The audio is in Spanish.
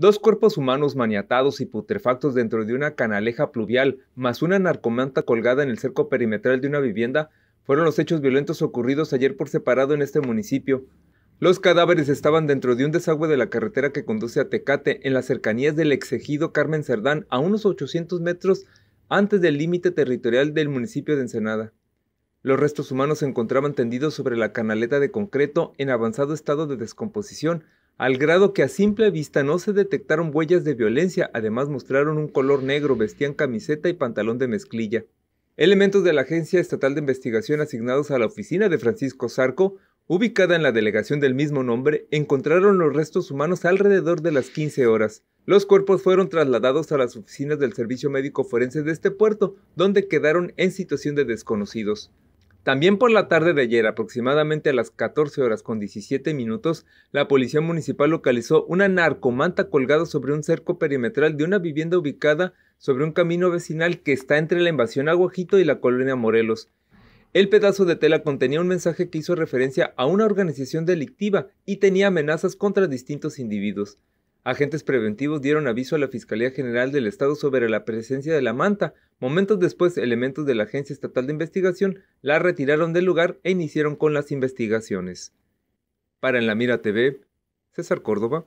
Dos cuerpos humanos maniatados y putrefactos dentro de una canaleja pluvial, más una narcomanta colgada en el cerco perimetral de una vivienda, fueron los hechos violentos ocurridos ayer por separado en este municipio. Los cadáveres estaban dentro de un desagüe de la carretera que conduce a Tecate, en las cercanías del exegido Carmen Cerdán, a unos 800 metros antes del límite territorial del municipio de Ensenada. Los restos humanos se encontraban tendidos sobre la canaleta de concreto en avanzado estado de descomposición, al grado que a simple vista no se detectaron huellas de violencia, además mostraron un color negro, vestían camiseta y pantalón de mezclilla. Elementos de la Agencia Estatal de Investigación asignados a la oficina de Francisco Zarco, ubicada en la delegación del mismo nombre, encontraron los restos humanos alrededor de las 15 horas. Los cuerpos fueron trasladados a las oficinas del Servicio Médico Forense de este puerto, donde quedaron en situación de desconocidos. También por la tarde de ayer, aproximadamente a las 14 horas con 17 minutos, la policía municipal localizó una narcomanta colgada sobre un cerco perimetral de una vivienda ubicada sobre un camino vecinal que está entre la invasión Aguajito y la colonia Morelos. El pedazo de tela contenía un mensaje que hizo referencia a una organización delictiva y tenía amenazas contra distintos individuos. Agentes preventivos dieron aviso a la Fiscalía General del Estado sobre la presencia de la manta, Momentos después, elementos de la Agencia Estatal de Investigación la retiraron del lugar e iniciaron con las investigaciones. Para En la Mira TV, César Córdoba.